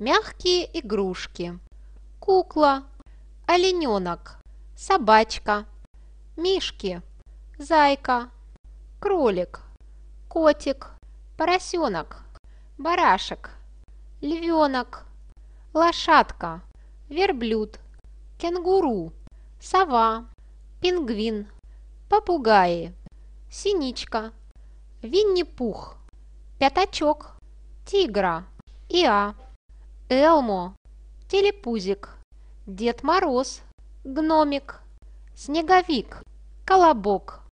мягкие игрушки, кукла, олененок, собачка, мишки, зайка, кролик, котик, поросенок, барашек, львенок, лошадка, верблюд, кенгуру, сова, пингвин, попугаи, синичка, Винни-Пух, Пятачок, Тигра, Иа. Элмо, Телепузик, Дед Мороз, Гномик, Снеговик, Колобок.